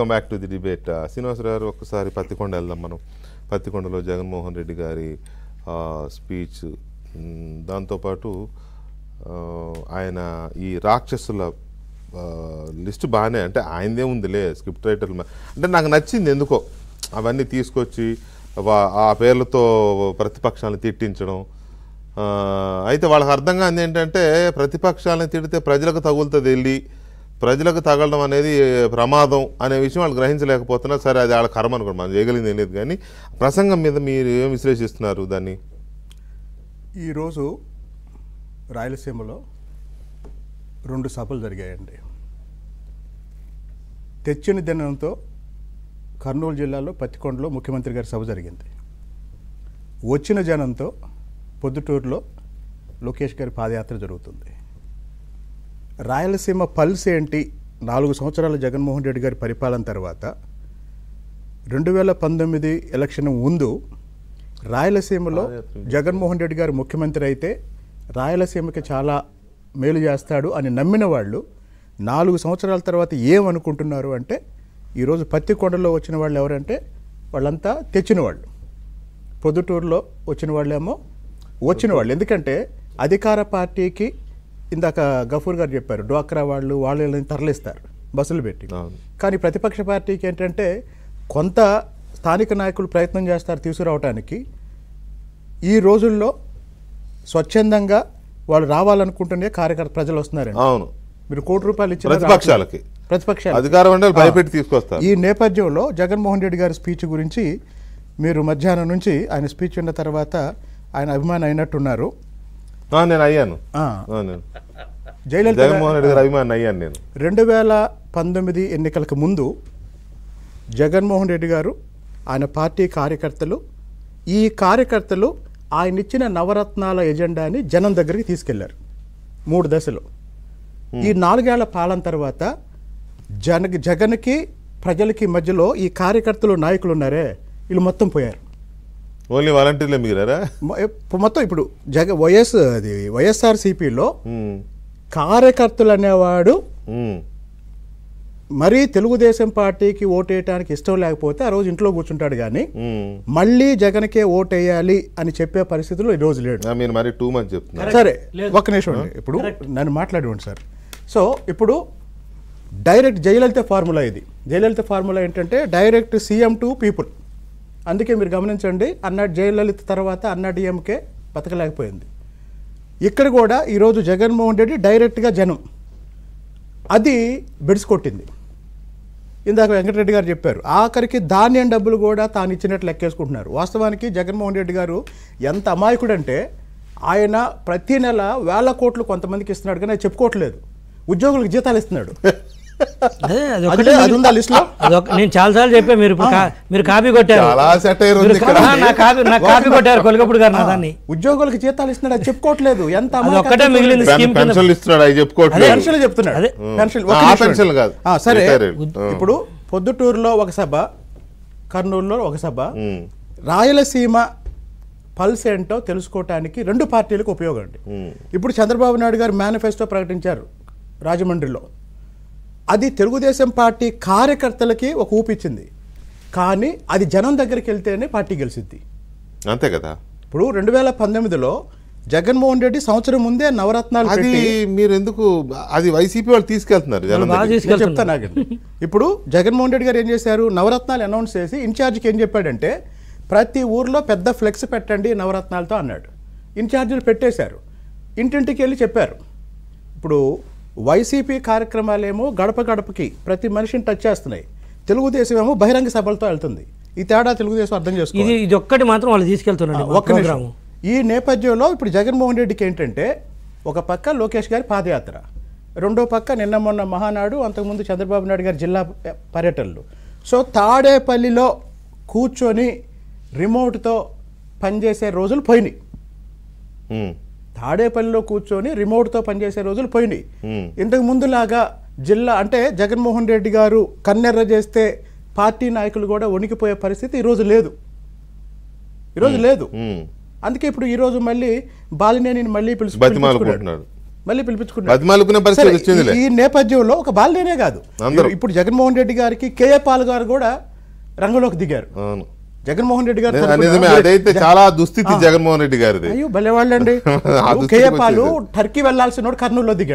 come back to the debate Srinivasa Rao గారు ఒకసారి పత్తికొండ వెళ్దాం మనం పత్తికొండలో జగన్మోహన్ రెడ్డి గారి స్పీచ్ దాంతోపాటు ఆయన ఈ రాక్షసుల లిస్ట్ బాగానే అంటే ఆయనదే ఉందిలే స్క్రిప్ట్ రైటర్ అంటే నాకు నచ్చింది ఎందుకో అవన్నీ తీసుకొచ్చి ఆ పేర్లతో ప్రతిపక్షాలను తిట్టించడం అయితే వాళ్ళకి అర్థంగా కాని ఏంటంటే ప్రతిపక్షాలను తిడితే ప్రజలకు తగులుతుంది వెళ్ళి ప్రజలకు తగలడం అనేది ప్రమాదం అనే విషయం వాళ్ళు గ్రహించలేకపోతున్నారు సరే అది వాళ్ళ కర్మ అనుకోండి మనం చేయగలిగింది లేదు కానీ ప్రసంగం మీద మీరు ఏం విశ్లేషిస్తున్నారు దాన్ని ఈరోజు రాయలసీమలో రెండు సభలు జరిగాయండి తెచ్చిన దినంతో కర్నూలు జిల్లాలో పత్తికొండలో ముఖ్యమంత్రి గారి సభ జరిగింది వచ్చిన జనంతో పొద్దుటూరులో లోకేష్ గారి పాదయాత్ర జరుగుతుంది రాయలసీమ పల్స్ ఏంటి నాలుగు సంవత్సరాల జగన్మోహన్ రెడ్డి గారి పరిపాలన తర్వాత రెండు వేల పంతొమ్మిది ఎలక్షన్ ముందు రాయలసీమలో జగన్మోహన్ రెడ్డి గారు ముఖ్యమంత్రి అయితే రాయలసీమకి చాలా మేలు చేస్తాడు అని నమ్మిన వాళ్ళు నాలుగు సంవత్సరాల తర్వాత ఏమనుకుంటున్నారు అంటే ఈరోజు పత్తికొండలో వచ్చిన వాళ్ళు ఎవరంటే వాళ్ళంతా తెచ్చిన వాళ్ళు పొద్దుటూరులో వచ్చిన వాళ్ళేమో వచ్చిన వాళ్ళు ఎందుకంటే అధికార పార్టీకి ఇందాక గఫూర్ గారు చెప్పారు డ్వాక్రా వాళ్ళు వాళ్ళని తరలిస్తారు బస్సులు పెట్టి కానీ ప్రతిపక్ష పార్టీకి ఏంటంటే కొంత స్థానిక నాయకులు ప్రయత్నం చేస్తారు తీసుకురావడానికి ఈ రోజుల్లో స్వచ్ఛందంగా వాళ్ళు రావాలనుకుంటునే కార్యకర్త ప్రజలు వస్తున్నారండి అవును మీరు కోటి రూపాయలు ఇచ్చిన ప్రతిపక్షాలకి ప్రతిపక్షాలు అధికారం అంటే భయపెట్టి తీసుకొస్తారు ఈ నేపథ్యంలో జగన్మోహన్ రెడ్డి గారి స్పీచ్ గురించి మీరు మధ్యాహ్నం నుంచి ఆయన స్పీచ్ ఉన్న తర్వాత ఆయన అభిమానం అయినట్టున్నారు నేను అయ్యాను జయలలిత జగన్మోహన్ రెడ్డి గారు అభిమాని అయ్యాను నేను రెండు వేల పంతొమ్మిది ఎన్నికలకు ముందు జగన్మోహన్ రెడ్డి గారు ఆయన పార్టీ కార్యకర్తలు ఈ కార్యకర్తలు ఆయన ఇచ్చిన నవరత్నాల ఎజెండాని జనం దగ్గరికి తీసుకెళ్లారు మూడు దశలు ఈ నాలుగేళ్ల పాలన తర్వాత జన జగన్కి ప్రజలకి మధ్యలో ఈ కార్యకర్తలు నాయకులు ఉన్నారే వీళ్ళు మొత్తం పోయారు ఓన్లీ వాలంటీర్లే మిగిలారా మొత్తం ఇప్పుడు జగ వైఎస్ అది వైఎస్ఆర్సీపీలో కార్యకర్తలు అనేవాడు మరీ తెలుగుదేశం పార్టీకి ఓటేయటానికి ఇష్టం లేకపోతే ఆ రోజు ఇంట్లో కూర్చుంటాడు కానీ మళ్ళీ జగన్కే ఓటేయాలి అని చెప్పే పరిస్థితుల్లో ఈ రోజు లేడు మరి టూ మంత్ చెప్తున్నా సరే ఒక నిమిషం ఇప్పుడు నన్ను మాట్లాడివ్వండి సార్ సో ఇప్పుడు డైరెక్ట్ జయలలిత ఫార్ములా ఇది జయలలిత ఫార్ములా ఏంటంటే డైరెక్ట్ సీఎం టు పీపుల్ అందుకే మీరు గమనించండి అన్నాడు జయలలిత తర్వాత డిఎంకే బతకలేకపోయింది ఇక్కడ కూడా ఈరోజు జగన్మోహన్ రెడ్డి డైరెక్ట్గా జనం అది బెడిసి కొట్టింది ఇందాక వెంకటరెడ్డి గారు చెప్పారు ఆఖరికి ధాన్యం డబ్బులు కూడా తాను ఇచ్చినట్లు లెక్కేసుకుంటున్నారు వాస్తవానికి జగన్మోహన్ రెడ్డి గారు ఎంత అమాయకుడంటే ఆయన ప్రతీ నెల వేల కోట్లు కొంతమందికి ఇస్తున్నాడు కానీ చెప్పుకోవట్లేదు ఉద్యోగులకు జీతాలు ఇస్తున్నాడు నేను చాలా సార్లు చెప్పా మీరు మీరు కాపీ కొట్టారు నా కాపీ కొట్టారు కొలికప్పుడు గారు నా దాన్ని ఉద్యోగులకు జీతాలు ఇస్తున్నాడు అది చెప్పుకోవట్లేదు ఎంత ఒక్కటే మిగిలింది స్కీమ్ చెప్తున్నాడు సరే ఇప్పుడు పొద్దుటూరులో ఒక సభ కర్నూలులో ఒక సభ రాయలసీమ పల్స్ ఏంటో తెలుసుకోవటానికి రెండు పార్టీలకు ఉపయోగం అండి ఇప్పుడు చంద్రబాబు నాయుడు గారు మేనిఫెస్టో ప్రకటించారు రాజమండ్రిలో అది తెలుగుదేశం పార్టీ కార్యకర్తలకి ఒక ఊపిచ్చింది కానీ అది జనం దగ్గరికి వెళ్తేనే పార్టీ గెలిచింది అంతే కదా ఇప్పుడు రెండు వేల పంతొమ్మిదిలో జగన్మోహన్ రెడ్డి సంవత్సరం ముందే నవరత్నాలు అది మీరు ఎందుకు అది వైసీపీ వాళ్ళు తీసుకెళ్తున్నారు చెప్తాను ఇప్పుడు జగన్మోహన్ రెడ్డి గారు ఏం చేశారు నవరత్నాలు అనౌన్స్ చేసి ఇన్ఛార్జ్కి ఏం చెప్పాడంటే ప్రతి ఊర్లో పెద్ద ఫ్లెక్స్ పెట్టండి నవరత్నాలతో అన్నాడు ఇన్ఛార్జీలు పెట్టేశారు ఇంటింటికి వెళ్ళి చెప్పారు ఇప్పుడు వైసీపీ కార్యక్రమాలేమో గడప గడపకి ప్రతి మనిషిని టచ్ చేస్తున్నాయి తెలుగుదేశం ఏమో బహిరంగ సభలతో వెళ్తుంది ఈ తేడా తెలుగుదేశం అర్థం చేసుకుంది ఇది ఇది ఒక్కటి మాత్రం వాళ్ళు తీసుకెళ్తున్నారు ఒక్క నిమిషం ఈ నేపథ్యంలో ఇప్పుడు జగన్మోహన్ రెడ్డికి ఏంటంటే ఒక పక్క లోకేష్ గారి పాదయాత్ర రెండో పక్క నిన్న మొన్న మహానాడు అంతకుముందు చంద్రబాబు నాయుడు గారి జిల్లా పర్యటనలు సో తాడేపల్లిలో కూర్చొని రిమోట్తో పనిచేసే రోజులు పోయినాయి తాడేపల్లిలో కూర్చొని రిమోట్తో పనిచేసే రోజులు పోయినాయి ఇంతకు ముందులాగా జిల్లా అంటే జగన్మోహన్ రెడ్డి గారు కన్నెర్ర చేస్తే పార్టీ నాయకులు కూడా వణికిపోయే పరిస్థితి ఈరోజు లేదు ఈరోజు లేదు అందుకే ఇప్పుడు ఈరోజు మళ్ళీ బాలినేని మళ్ళీ పిలుచుకుంటున్నాడు మళ్ళీ పిలిపించుకున్నాడు ఈ నేపథ్యంలో ఒక బాలినేనే కాదు ఇప్పుడు జగన్మోహన్ రెడ్డి గారికి కేఏ పాల్ గారు కూడా రంగంలోకి దిగారు జగన్మోహన్ రెడ్డి గారు అదైతే చాలా దుస్థితి జగన్మోహన్ రెడ్డి గారిది అయ్యో భలేవాళ్ళండి కేపాలు టర్కీ వెళ్లాల్సిన కర్నూలు దిగాడు